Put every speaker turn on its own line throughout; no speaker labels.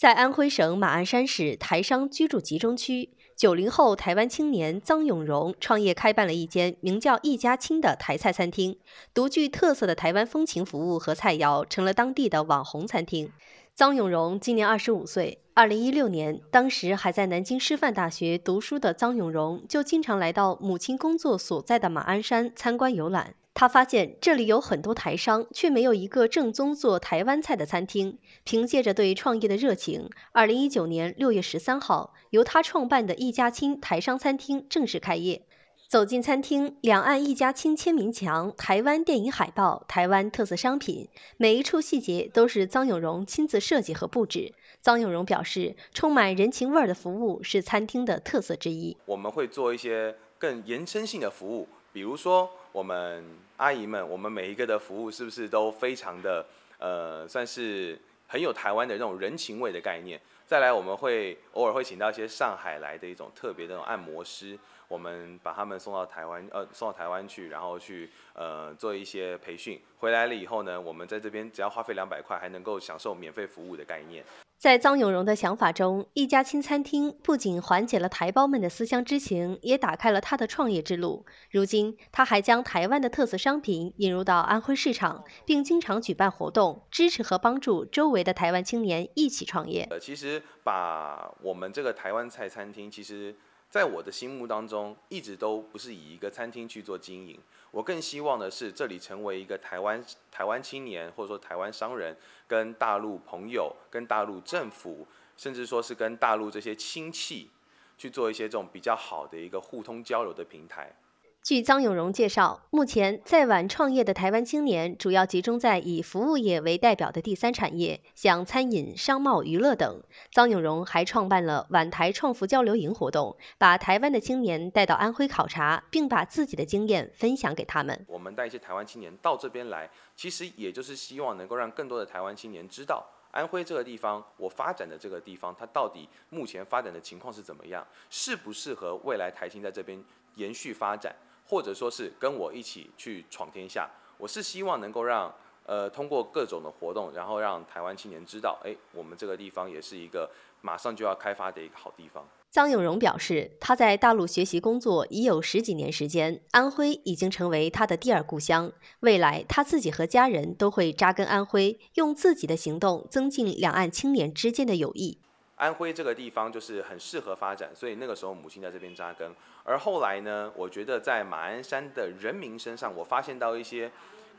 在安徽省马鞍山市台商居住集中区，九零后台湾青年张永荣创业开办了一间名叫“一家亲”的台菜餐厅。独具特色的台湾风情服务和菜肴，成了当地的网红餐厅。张永荣今年二十五岁，二零一六年，当时还在南京师范大学读书的张永荣，就经常来到母亲工作所在的马鞍山参观游览。他发现这里有很多台商，却没有一个正宗做台湾菜的餐厅。凭借着对创业的热情，二零一九年六月十三号，由他创办的一家亲台商餐厅正式开业。走进餐厅，两岸一家亲签名墙、台湾电影海报、台湾特色商品，每一处细节都是张永荣亲自设计和布置。张永荣表示，充满人情味儿的服务是餐厅的特色之一。
我们会做一些更延伸性的服务。比如说，我们阿姨们，我们每一个的服务是不是都非常的，呃，算是很有台湾的那种人情味的概念？再来，我们会偶尔会请到一些上海来的一种特别的那种按摩师，我们把他们送到台湾，呃，送到台湾去，然后去呃做一些培训。回来了以后呢，我们在这边只要花费两百块，还能够享受免费服务的概念。
在张永荣的想法中，一家亲餐厅不仅缓解了台胞们的思乡之情，也打开了他的创业之路。如今，他还将台湾的特色商品引入到安徽市场，并经常举办活动，支持和帮助周围的台湾青年一起创业。
呃，其实。把我们这个台湾菜餐厅，其实，在我的心目当中，一直都不是以一个餐厅去做经营。我更希望的是，这里成为一个台湾台湾青年，或者说台湾商人，跟大陆朋友、跟大陆政府，甚至说是跟大陆这些亲戚，去做一些这种比较好的一个互通交流的平台。
据张永荣介绍，目前在皖创业的台湾青年主要集中在以服务业为代表的第三产业，像餐饮、商贸、娱乐等。张永荣还创办了皖台创富交流营活动，把台湾的青年带到安徽考察，并把自己的经验分享给他们。
我们带一些台湾青年到这边来，其实也就是希望能够让更多的台湾青年知道。安徽这个地方，我发展的这个地方，它到底目前发展的情况是怎么样？适不适合未来台新在这边延续发展，或者说是跟我一起去闯天下？我是希望能够让。呃，通过各种的活动，然后让台湾青年知道，哎，我们这个地方也是一个马上就要开发的一个好地方。
张永荣表示，他在大陆学习工作已有十几年时间，安徽已经成为他的第二故乡。未来他自己和家人都会扎根安徽，用自己的行动增进两岸青年之间的友谊。
安徽这个地方就是很适合发展，所以那个时候母亲在这边扎根。而后来呢，我觉得在马鞍山的人民身上，我发现到一些。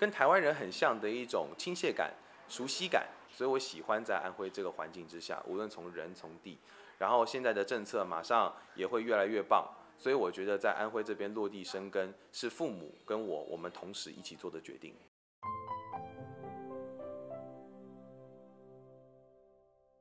跟台湾人很像的一种亲切感、熟悉感，所以我喜欢在安徽这个环境之下。无论从人、从地，然后现在的政策马上也会越来越棒，所以我觉得在安徽这边落地生根是父母跟我我们同时一起做的决定。